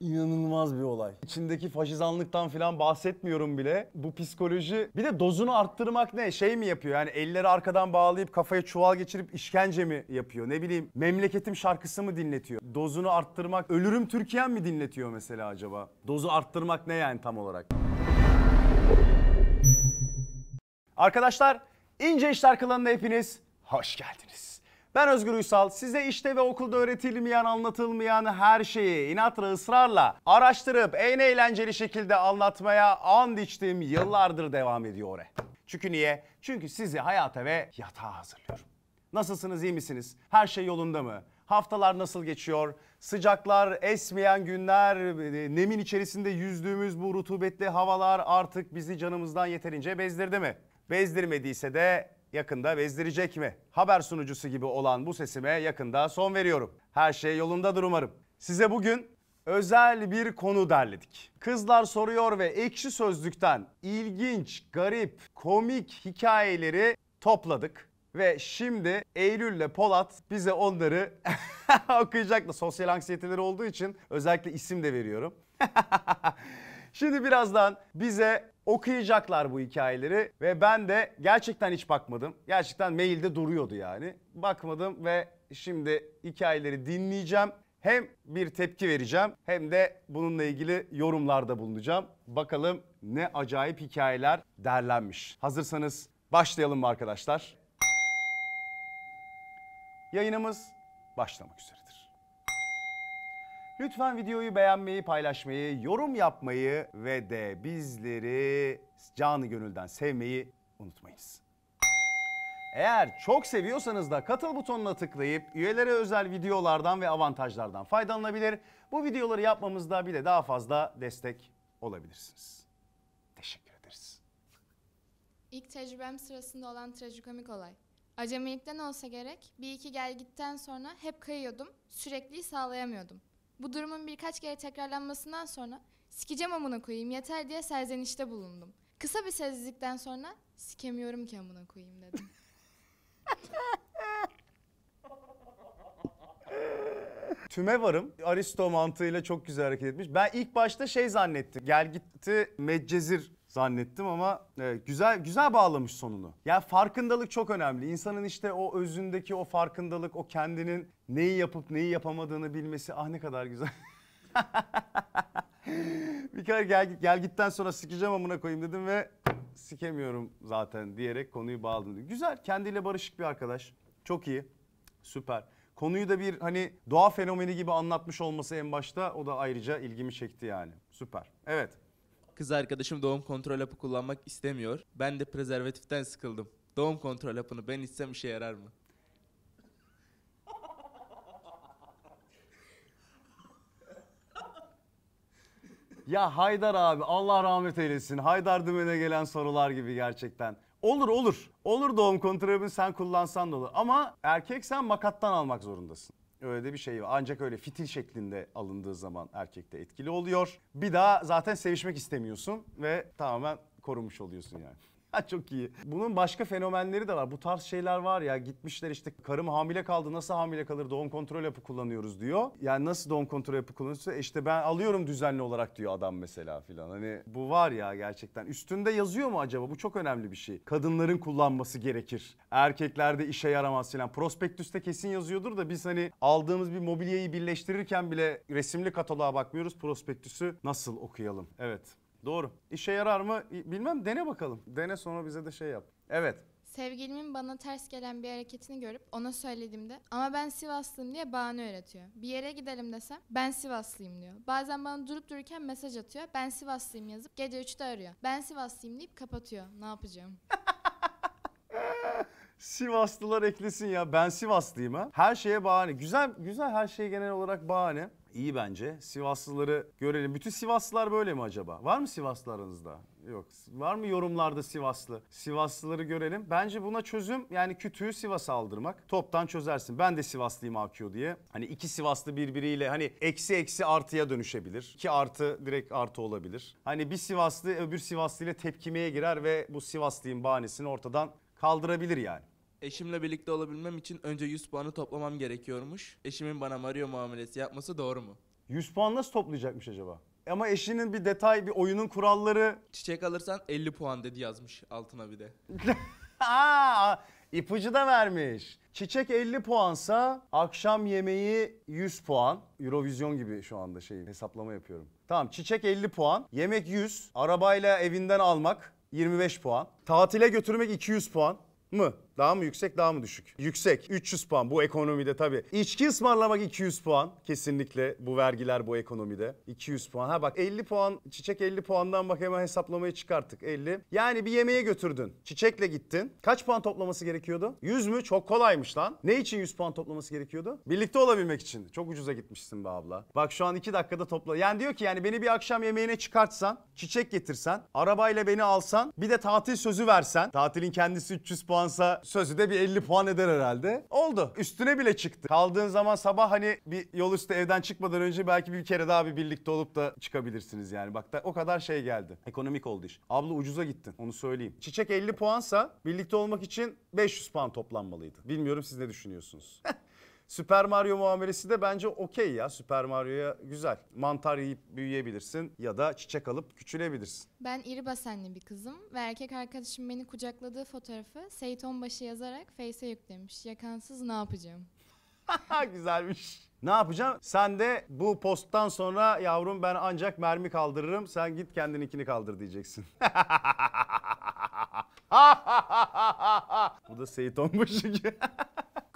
inanılmaz bir olay. İçindeki faşizanlıktan falan bahsetmiyorum bile. Bu psikoloji bir de dozunu arttırmak ne? Şey mi yapıyor? Yani elleri arkadan bağlayıp kafaya çuval geçirip işkence mi yapıyor? Ne bileyim memleketim şarkısı mı dinletiyor? Dozunu arttırmak ölürüm Türkiye'm mi dinletiyor mesela acaba? Dozu arttırmak ne yani tam olarak? Arkadaşlar İnce İşler kanalına hepiniz hoş geldiniz. Ben Özgür Uysal size işte ve okulda öğretilmeyen anlatılmayan her şeyi inatla ısrarla araştırıp en eğlenceli şekilde anlatmaya and içtiğim yıllardır devam ediyor oraya. E. Çünkü niye? Çünkü sizi hayata ve yatağa hazırlıyorum. Nasılsınız iyi misiniz? Her şey yolunda mı? Haftalar nasıl geçiyor? Sıcaklar, esmeyen günler, e, nemin içerisinde yüzdüğümüz bu rutubetli havalar artık bizi canımızdan yeterince bezdirdi mi? Bezdirmediyse de yakında bezdirecek mi? Haber sunucusu gibi olan bu sesime yakında son veriyorum. Her şey yolundadır umarım. Size bugün özel bir konu derledik. Kızlar soruyor ve ekşi sözlükten ilginç, garip, komik hikayeleri topladık. Ve şimdi Eylül ile Polat bize onları okuyacak da Sosyal anksiyeteleri olduğu için özellikle isim de veriyorum. şimdi birazdan bize okuyacaklar bu hikayeleri ve ben de gerçekten hiç bakmadım. Gerçekten mailde duruyordu yani. Bakmadım ve şimdi hikayeleri dinleyeceğim. Hem bir tepki vereceğim hem de bununla ilgili yorumlarda bulunacağım. Bakalım ne acayip hikayeler derlenmiş. Hazırsanız başlayalım mı arkadaşlar? Yayınımız başlamak üzeredir. Lütfen videoyu beğenmeyi, paylaşmayı, yorum yapmayı ve de bizleri canı gönülden sevmeyi unutmayız. Eğer çok seviyorsanız da katıl butonuna tıklayıp üyelere özel videolardan ve avantajlardan faydalanabilir. Bu videoları yapmamızda bir de daha fazla destek olabilirsiniz. Teşekkür ederiz. İlk tecrübem sırasında olan trajikomik olay. Acemilikten olsa gerek bir iki gel gitten sonra hep kayıyordum, sürekli sağlayamıyordum. Bu durumun birkaç kere tekrarlanmasından sonra sikeceğim amına koyayım yeter diye serzenişte bulundum. Kısa bir sessizlikten sonra sikemiyorum ki amına koyayım dedim. Tüme varım. Aristo mantığıyla çok güzel hareket etmiş. Ben ilk başta şey zannettim. Gel gitti Medcezir zannettim ama e, güzel güzel bağlamış sonunu. Ya yani farkındalık çok önemli. İnsanın işte o özündeki o farkındalık, o kendinin neyi yapıp neyi yapamadığını bilmesi ah ne kadar güzel. bir kere gel, gel gitten sonra sikeceğim amına koyayım dedim ve sikemiyorum zaten diyerek konuyu bağladım. Güzel kendiyle barışık bir arkadaş. Çok iyi. Süper. Konuyu da bir hani doğa fenomeni gibi anlatmış olması en başta o da ayrıca ilgimi çekti yani. Süper. Evet. Kız arkadaşım doğum kontrol hapı kullanmak istemiyor. Ben de prezervatiften sıkıldım. Doğum kontrol hapını ben içsem işe yarar mı? Ya Haydar abi Allah rahmet eylesin. Haydar dümene gelen sorular gibi gerçekten. Olur olur. Olur doğum kontrolünü sen kullansan da olur. Ama erkeksen makattan almak zorundasın. Öyle de bir şey var. Ancak öyle fitil şeklinde alındığı zaman erkekte etkili oluyor. Bir daha zaten sevişmek istemiyorsun ve tamamen korunmuş oluyorsun yani. Çok iyi. Bunun başka fenomenleri de var. Bu tarz şeyler var ya gitmişler işte karım hamile kaldı nasıl hamile kalır doğum kontrol yapı kullanıyoruz diyor. Yani nasıl doğum kontrol yapı kullanıyorsa işte ben alıyorum düzenli olarak diyor adam mesela filan. Hani bu var ya gerçekten. Üstünde yazıyor mu acaba? Bu çok önemli bir şey. Kadınların kullanması gerekir. Erkeklerde işe yaramaz filan. Prospektüste kesin yazıyordur da biz hani aldığımız bir mobilyayı birleştirirken bile resimli kataloğa bakmıyoruz. Prospektüsü nasıl okuyalım? Evet. Doğru. İşe yarar mı bilmem dene bakalım. Dene sonra bize de şey yap. Evet. Sevgilimin bana ters gelen bir hareketini görüp ona söylediğimde ama ben Sivaslıyım diye bahane öğretiyor. Bir yere gidelim desem ben Sivaslıyım diyor. Bazen bana durup dururken mesaj atıyor. Ben Sivaslıyım yazıp gece 3'te arıyor. Ben Sivaslıyım deyip kapatıyor. Ne yapacağım? Sivaslılar eklesin ya. Ben Sivaslıyım ha. Her şeye bahane. Güzel güzel her şey genel olarak bahane. İyi bence. Sivaslıları görelim. Bütün Sivaslılar böyle mi acaba? Var mı Sivaslı Yok. Var mı yorumlarda Sivaslı? Sivaslıları görelim. Bence buna çözüm yani kütüğü Sivas'a aldırmak. Toptan çözersin. Ben de Sivaslıyım Akio diye. Hani iki Sivaslı birbiriyle hani eksi eksi artıya dönüşebilir. Ki artı direkt artı olabilir. Hani bir Sivaslı öbür Sivaslı ile tepkimeye girer ve bu Sivaslıyım bahanesini ortadan kaldırabilir yani. Eşimle birlikte olabilmem için önce 100 puanı toplamam gerekiyormuş. Eşimin bana Mario muamelesi yapması doğru mu? 100 puan nasıl toplayacakmış acaba? Ama eşinin bir detay, bir oyunun kuralları. Çiçek alırsan 50 puan dedi yazmış altına bir de. Aa, ipucu da vermiş. Çiçek 50 puansa akşam yemeği 100 puan. Eurovizyon gibi şu anda şey hesaplama yapıyorum. Tamam çiçek 50 puan, yemek 100, arabayla evinden almak 25 puan, tatile götürmek 200 puan mı? Daha mı yüksek daha mı düşük? Yüksek. 300 puan bu ekonomide tabii. İçki ısmarlamak 200 puan. Kesinlikle bu vergiler bu ekonomide. 200 puan. Ha bak 50 puan çiçek 50 puandan bak hemen hesaplamayı çıkarttık 50. Yani bir yemeğe götürdün. Çiçekle gittin. Kaç puan toplaması gerekiyordu? 100 mü? Çok kolaymış lan. Ne için 100 puan toplaması gerekiyordu? Birlikte olabilmek için. Çok ucuza gitmişsin be abla. Bak şu an 2 dakikada topla. Yani diyor ki yani beni bir akşam yemeğine çıkartsan, çiçek getirsen, arabayla beni alsan, bir de tatil sözü versen. Tatilin kendisi 300 puansa Sözü de bir 50 puan eder herhalde. Oldu. Üstüne bile çıktı. Kaldığın zaman sabah hani bir yol üstü evden çıkmadan önce belki bir kere daha bir birlikte olup da çıkabilirsiniz yani. Bak da o kadar şey geldi. Ekonomik oldu iş. Abla ucuza gittin. Onu söyleyeyim. Çiçek 50 puansa birlikte olmak için 500 puan toplanmalıydı. Bilmiyorum siz ne düşünüyorsunuz? Süper Mario muamelesi de bence okey ya. Süper Mario'ya güzel. Mantar yiyip büyüyebilirsin ya da çiçek alıp küçülebilirsin. Ben iri basenli bir kızım ve erkek arkadaşım beni kucakladığı fotoğrafı Seyit Onbaşı yazarak Face'e yüklemiş. Yakansız ne yapacağım? Güzelmiş. Ne yapacağım? Sen de bu posttan sonra yavrum ben ancak mermi kaldırırım. Sen git kendininkini kaldır diyeceksin. bu da Seyit Onbaşı.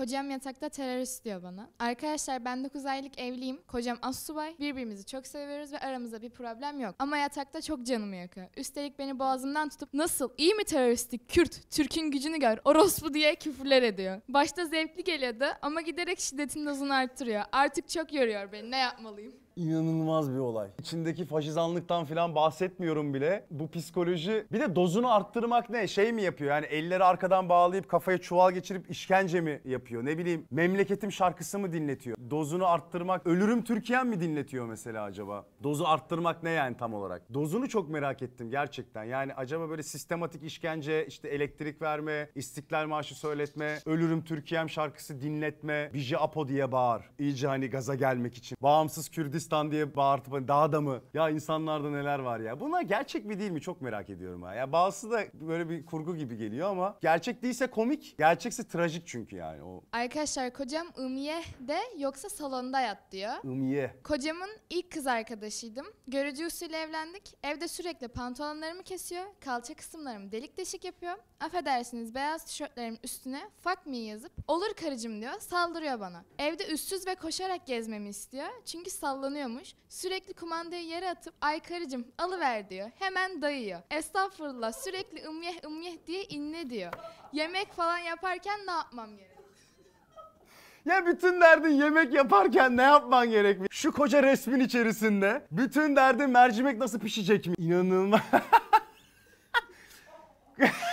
Kocam yatakta terörist diyor bana. Arkadaşlar ben 9 aylık evliyim. Kocam assubay. Birbirimizi çok seviyoruz ve aramızda bir problem yok. Ama yatakta çok canımı yakıyor. Üstelik beni boğazımdan tutup nasıl iyi mi teröristlik Kürt Türk'ün gücünü gör orospu diye küfürler ediyor. Başta zevkli geliyordu ama giderek şiddetin dozunu arttırıyor. Artık çok yoruyor beni ne yapmalıyım? inanılmaz bir olay. İçindeki faşizanlıktan falan bahsetmiyorum bile. Bu psikoloji bir de dozunu arttırmak ne? Şey mi yapıyor? Yani elleri arkadan bağlayıp kafaya çuval geçirip işkence mi yapıyor? Ne bileyim memleketim şarkısı mı dinletiyor? Dozunu arttırmak ölürüm Türkiye'm mi dinletiyor mesela acaba? Dozu arttırmak ne yani tam olarak? Dozunu çok merak ettim gerçekten. Yani acaba böyle sistematik işkence, işte elektrik verme, istiklal marşı söyletme, ölürüm Türkiye'm şarkısı dinletme, Bije Apo diye bağır. İyice hani gaza gelmek için. Bağımsız Kürdistan Hindistan diye bağırtıp hani daha da mı? Ya insanlarda neler var ya. Bunlar gerçek mi değil mi çok merak ediyorum ha. Ya bazısı da böyle bir kurgu gibi geliyor ama gerçek değilse komik, gerçekse trajik çünkü yani o. Arkadaşlar kocam Ümiye de yoksa salonda yat diyor. Ümiye. Kocamın ilk kız arkadaşıydım. Görücü usulü evlendik. Evde sürekli pantolonlarımı kesiyor, kalça kısımlarımı delik deşik yapıyor. Affedersiniz beyaz tişörtlerim üstüne fuck me yazıp olur karıcım diyor saldırıyor bana. Evde üstsüz ve koşarak gezmemi istiyor. Çünkü sallanıyor sallanıyormuş. Sürekli kumandayı yere atıp ay karıcığım alıver diyor. Hemen dayıyor. Estağfurullah sürekli ımyeh ımyeh diye inle diyor. Yemek falan yaparken ne yapmam gerek? Ya bütün derdin yemek yaparken ne yapman gerek mi? Şu koca resmin içerisinde bütün derdin mercimek nasıl pişecek mi? İnanılmaz.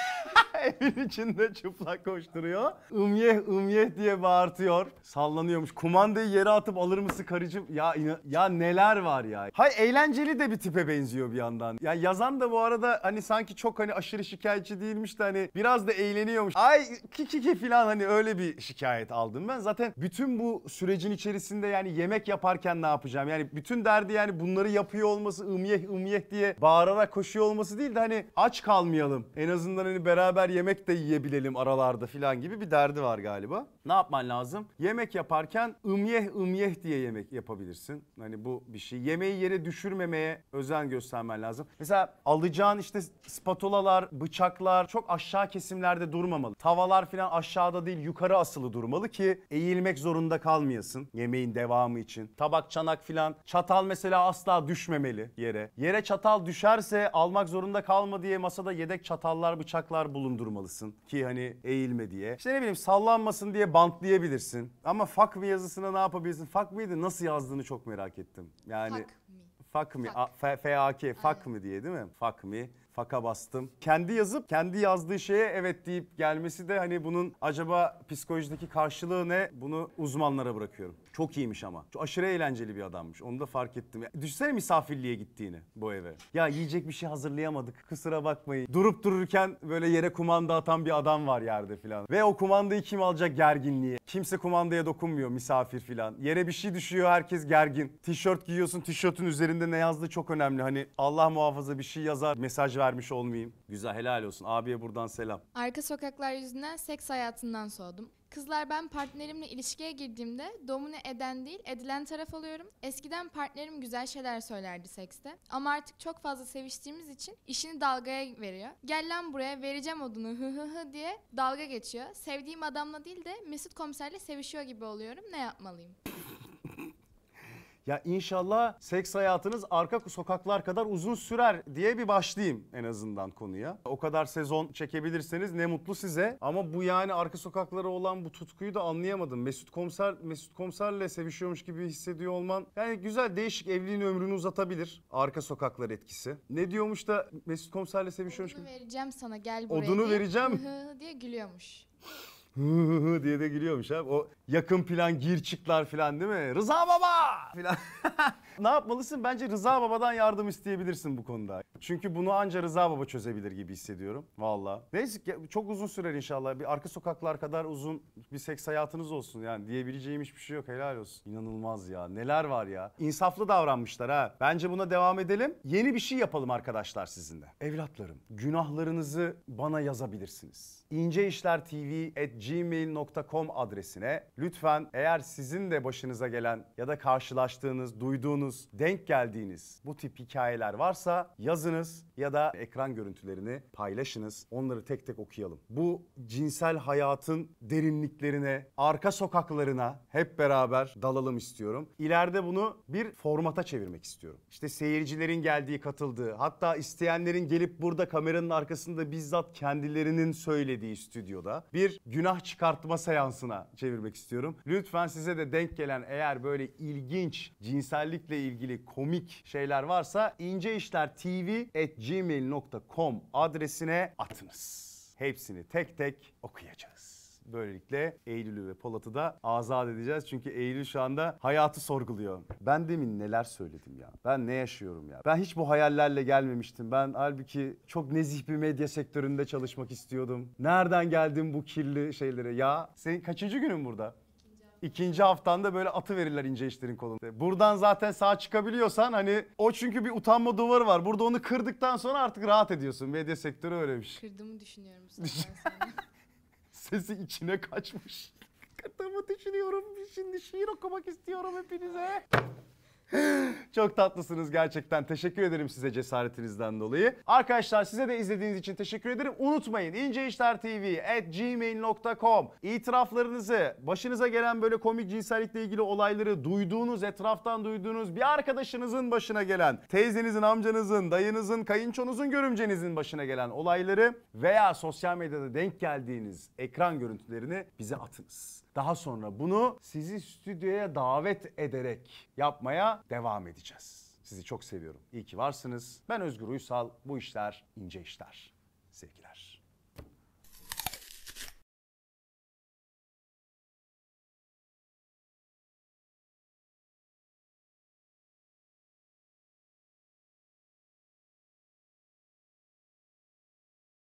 evin içinde çıplak koşturuyor. Ümyeh ümyeh diye bağırtıyor. Sallanıyormuş. Kumandayı yere atıp alır mısın karıcığım? Ya ya neler var ya. Hay eğlenceli de bir tipe benziyor bir yandan. Ya yazan da bu arada hani sanki çok hani aşırı şikayetçi değilmiş de hani biraz da eğleniyormuş. Ay ki ki falan hani öyle bir şikayet aldım ben. Zaten bütün bu sürecin içerisinde yani yemek yaparken ne yapacağım? Yani bütün derdi yani bunları yapıyor olması ımyeh ımyeh diye bağırarak koşuyor olması değil de hani aç kalmayalım. En azından hani beraber yemek yemek de yiyebilelim aralarda falan gibi bir derdi var galiba ne yapman lazım? Yemek yaparken ımyeh ımyeh diye yemek yapabilirsin. Hani bu bir şey. Yemeği yere düşürmemeye özen göstermen lazım. Mesela alacağın işte spatolalar, bıçaklar çok aşağı kesimlerde durmamalı. Tavalar falan aşağıda değil yukarı asılı durmalı ki eğilmek zorunda kalmayasın yemeğin devamı için. Tabak, çanak falan. Çatal mesela asla düşmemeli yere. Yere çatal düşerse almak zorunda kalma diye masada yedek çatallar, bıçaklar bulundurmalısın ki hani eğilme diye. İşte ne bileyim sallanmasın diye bantlayabilirsin. Ama fuck me yazısına ne yapabilirsin? Fuck me'yi nasıl yazdığını çok merak ettim. Yani Fuck me. fuck me, Fuck. A- F- a k fuck me diye değil mi? Fuck me. Faka bastım. Kendi yazıp kendi yazdığı şeye evet deyip gelmesi de hani bunun acaba psikolojideki karşılığı ne bunu uzmanlara bırakıyorum. Çok iyiymiş ama. Çok aşırı eğlenceli bir adammış. Onu da fark ettim. Ya, düşünsene misafirliğe gittiğini bu eve. Ya yiyecek bir şey hazırlayamadık. Kusura bakmayın. Durup dururken böyle yere kumanda atan bir adam var yerde filan. Ve o kumandayı kim alacak gerginliği. Kimse kumandaya dokunmuyor misafir filan. Yere bir şey düşüyor herkes gergin. Tişört giyiyorsun tişörtün üzerinde ne yazdığı çok önemli. Hani Allah muhafaza bir şey yazar mesaj vermiş olmayayım. Güzel helal olsun. Abiye buradan selam. Arka sokaklar yüzünden seks hayatından soğudum. Kızlar ben partnerimle ilişkiye girdiğimde domine eden değil edilen taraf alıyorum. Eskiden partnerim güzel şeyler söylerdi sekste. Ama artık çok fazla seviştiğimiz için işini dalgaya veriyor. Gel lan buraya vereceğim odunu hı hı hı diye dalga geçiyor. Sevdiğim adamla değil de Mesut komiserle sevişiyor gibi oluyorum. Ne yapmalıyım? Ya inşallah seks hayatınız arka sokaklar kadar uzun sürer diye bir başlayayım en azından konuya. O kadar sezon çekebilirseniz ne mutlu size. Ama bu yani arka sokaklara olan bu tutkuyu da anlayamadım. Mesut Komiser Mesut Komiser'le sevişiyormuş gibi hissediyor olman yani güzel değişik evliliğin ömrünü uzatabilir. Arka sokaklar etkisi. Ne diyormuş da Mesut Komiser'le sevişiyormuş Odunu gibi. vereceğim sana gel buraya. Odunu diye. vereceğim. diye gülüyormuş diye de giriyormuş abi. O yakın plan gir çıklar falan değil mi? Rıza baba falan. Ne yapmalısın? Bence Rıza Baba'dan yardım isteyebilirsin bu konuda. Çünkü bunu anca Rıza Baba çözebilir gibi hissediyorum. Valla. Neyse çok uzun sürer inşallah. Bir arka sokaklar kadar uzun bir seks hayatınız olsun yani. Diyebileceğim hiçbir şey yok. Helal olsun. İnanılmaz ya. Neler var ya. İnsaflı davranmışlar ha. Bence buna devam edelim. Yeni bir şey yapalım arkadaşlar sizinle. Evlatlarım günahlarınızı bana yazabilirsiniz. inceişlertv.gmail.com adresine lütfen eğer sizin de başınıza gelen ya da karşılaştığınız, duyduğunuz duyduğunuz, denk geldiğiniz bu tip hikayeler varsa yazınız ya da ekran görüntülerini paylaşınız. Onları tek tek okuyalım. Bu cinsel hayatın derinliklerine, arka sokaklarına hep beraber dalalım istiyorum. İleride bunu bir formata çevirmek istiyorum. İşte seyircilerin geldiği, katıldığı, hatta isteyenlerin gelip burada kameranın arkasında bizzat kendilerinin söylediği stüdyoda bir günah çıkartma seansına çevirmek istiyorum. Lütfen size de denk gelen eğer böyle ilginç cinsellikle ile ilgili komik şeyler varsa inceişlertv.gmail.com adresine atınız. Hepsini tek tek okuyacağız. Böylelikle Eylül'ü ve Polat'ı da azat edeceğiz. Çünkü Eylül şu anda hayatı sorguluyor. Ben demin neler söyledim ya? Ben ne yaşıyorum ya? Ben hiç bu hayallerle gelmemiştim. Ben halbuki çok nezih bir medya sektöründe çalışmak istiyordum. Nereden geldim bu kirli şeylere? Ya senin kaçıncı günün burada? ikinci haftanda böyle atı verirler ince işlerin kolunda. Buradan zaten sağ çıkabiliyorsan hani o çünkü bir utanma duvarı var. Burada onu kırdıktan sonra artık rahat ediyorsun. Medya sektörü öyle bir şey. Kırdığımı düşünüyorum Sesi içine kaçmış. Kırdığımı düşünüyorum. Şimdi şiir okumak istiyorum hepinize. Çok tatlısınız gerçekten. Teşekkür ederim size cesaretinizden dolayı. Arkadaşlar size de izlediğiniz için teşekkür ederim. Unutmayın inceişlertv@gmail.com itiraflarınızı, başınıza gelen böyle komik cinsellikle ilgili olayları duyduğunuz, etraftan duyduğunuz bir arkadaşınızın başına gelen, teyzenizin, amcanızın, dayınızın, kayınçonuzun, görümcenizin başına gelen olayları veya sosyal medyada denk geldiğiniz ekran görüntülerini bize atınız. Daha sonra bunu sizi stüdyoya davet ederek yapmaya devam edeceğiz. Sizi çok seviyorum. İyi ki varsınız. Ben Özgür Uysal. Bu işler ince işler. Sevgiler.